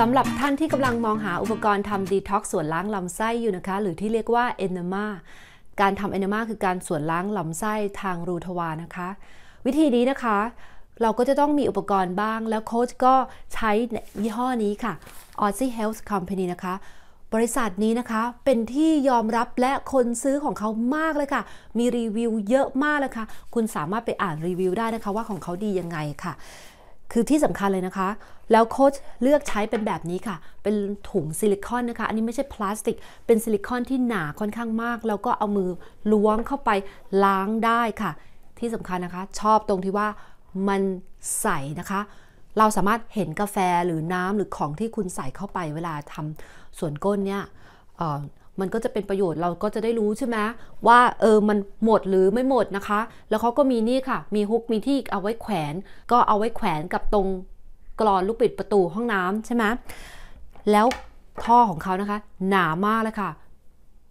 สำหรับท่านที่กำลังมองหาอุปกรณ์ทำดีท็อกส่วนล้างลำไส้อยู่นะคะ หรือที่เรียกว่าเอนเมาการทำเอนเมาคือการส่วนล้างลำไส้ทางรูทวารนะคะ วิธีนี้นะคะ เราก็จะต้องมีอุปกรณ์บ้าง แล้วโค้ชก็ใช้ยี่ห้อนี้ค่ะ Aussie Health Company นะคะ บริษัทนี้นะคะเป็นที่ยอมรับและคนซื้อของเขามากเลยค่ะ มีรีวิวเยอะมากเลยค่ะคุณสามารถไปอ่านรีวิวได้นะคะว่าของเขาดียังไงค่ะคือ ที่สำคัญเลยนะคะ แล้วโค้ชเลือกใช้เป็นแบบนี้ค่ะ เป็นถุงซิลิคอนนะคะ อันนี้ไม่ใช่พลาสติก เป็น ซิลิคอนที่หนาค่อนข้างมาก แล้วก็เอามือล้วงเข้าไปล้างได้ค่ะ ที่สำคัญนะคะ ชอบตรงที่ว่ามันใสนะคะ เราสามารถเห็นกาแฟหรือน้ำหรือของที่คุณใส่เข้าไป เวลาทำส่วนก้นเนี่ยมันก็จะเป็นประโยชน์เราก็จะได้รู้ใช่ไหมว่าเออมันหมดหรือไม่หมดนะคะ แล้วเขาก็มีนี่ค่ะ มีฮุกมีที่เอาไว้แขวน ก็เอาไว้แขวนกับตรงกรอนลูกปิดประตูห้องน้ำใช่ไหมแล้วท่อของเขานะคะ หนามากเลยค่ะ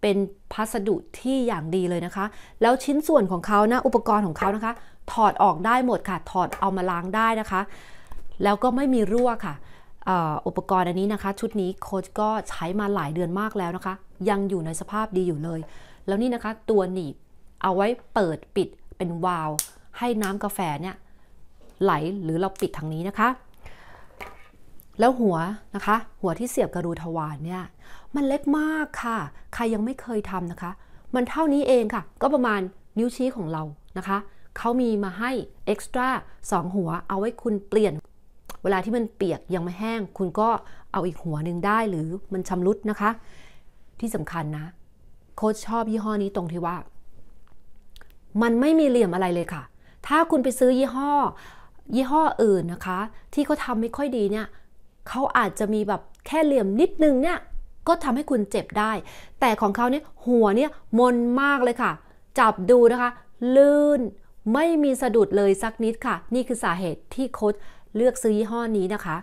เป็นพัสดุที่อย่างดีเลยนะคะ แล้วชิ้นส่วนของเขานะ อุปกรณ์ของเขานะคะ ถอดออกได้หมดค่ะ ถอดเอามาล้างได้นะคะ แล้วก็ไม่มีรั่วค่ะอุปกรณ์อันนี้นะคะชุดนี้โค้ชก็ใช้มาหลายเดือนมากแล้วนะคะยังอยู่ในสภาพดีอยู่เลย แล้วนี่นะคะตัวหนีบเอาไว้เปิดปิดเป็นวาล์วให้น้ำกาแฟเนี่ยไหลหรือเราปิดทางนี้นะคะ แล้วหัวนะคะ หัวที่เสียบกระดูทวารเนี่ยมันเล็กมากค่ะ ใครยังไม่เคยทำนะคะ มันเท่านี้เองค่ะ ก็ประมาณนิ้วชี้ของเรานะคะ เขามีมาให้เอ็กซ์ตร้างหัวเอาไว้คุณเปลี่ยนเวลาที่มันเปียกยังไม่แห้ง คุณก็เอาอีกหัวหนึ่งได้หรือมันชำรุดนะคะ ที่สำคัญนะ โค้ชชอบยี่ห้อนี้ตรงที่ว่า มันไม่มีเหลี่ยมอะไรเลยค่ะ ถ้าคุณไปซื้อยี่ห้อ ยี่ห้ออื่นนะคะ ที่เขาทำไม่ค่อยดีเนี่ยเขาอาจจะมีแบบแค่เหลี่ยมนิดนึงเนี่ยก็ทำให้คุณเจ็บได้ แต่ของเขาเนี่ยหัวเนี่ยมนมากเลยค่ะ จับดูนะคะ ลื่นไม่มีสะดุดเลยสักนิดค่ะ นี่คือสาเหตุที่โค้ชเลือกซื้อยี่ห้อนี้นะคะ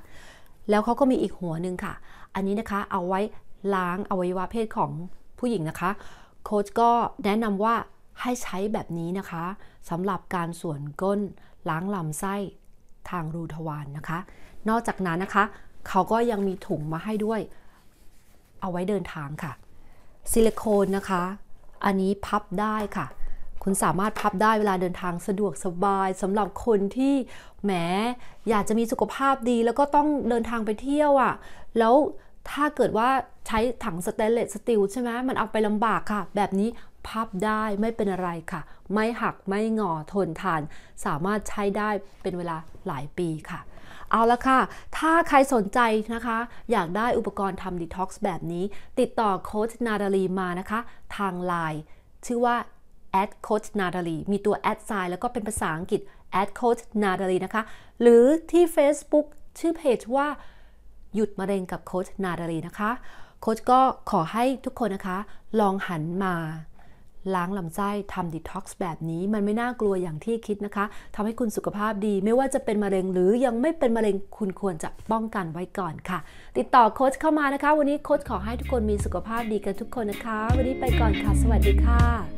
แล้วเขาก็มีอีกหัวหนึ่งค่ะ อันนี้นะคะเอาไว้ล้างอวัยวะเพศของผู้หญิงนะคะ โค้ชก็แนะนำว่าให้ใช้แบบนี้นะคะสำหรับการส่วนก้นล้างลำไส้ทางรูทวารนนะคะ นอกจากนั้นนะคะเขาก็ยังมีถุงมาให้ด้วย เอาไว้เดินทางค่ะซิลิโคนนะคะอันนี้พับได้ค่ะคุณสามารถพับได้เวลาเดินทางสะดวกสบายสำหรับคนที่แหมอยากจะมีสุขภาพดี แล้วก็ต้องเดินทางไปเที่ยวอะ่ะแล้วถ้าเกิดว่าใช้ถังสเตนเลสสตีลใช่ไหมมันเอาไปลำบากค่ะ แบบนี้ พับได้ไม่เป็นอะไรค่ะ ไม่หักไม่งอทนทาน สามารถใช้ได้เป็นเวลาหลายปีค่ะ เอาละค่ะ ถ้าใครสนใจนะคะ อยากได้อุปกรณ์ทำดีท็อกซ์แบบนี้ติดต่อโค้ชนาดาลีมานะคะทางไลน์ชื่อว่า a d coach natalie มีตัว a d sign แล้วก็เป็นภาษาอังกฤษ a d coach natalie นะคะ หรือที่ Facebook ชื่อเพจว่า หยุดมะเร็งกับโค้ชนาดาลีนะคะ โค้ชก็ขอให้ทุกคนนะคะ ลองหันมา ล้างลำไส้ทำดีท็อกซ์แบบนี้ มันไม่น่ากลัวอย่างที่คิดนะคะ ทำให้คุณสุขภาพดี ไม่ว่าจะเป็นมะเร็งหรือยังไม่เป็นมะเร็งคุณควรจะป้องกันไว้ก่อนค่ะ ติดต่อโค้ชเข้ามานะคะ วันนี้โค้ชขอให้ทุกคนมีสุขภาพดีกันทุกคนนะคะ วันนี้ไปก่อนค่ะ สวัสดีค่ะ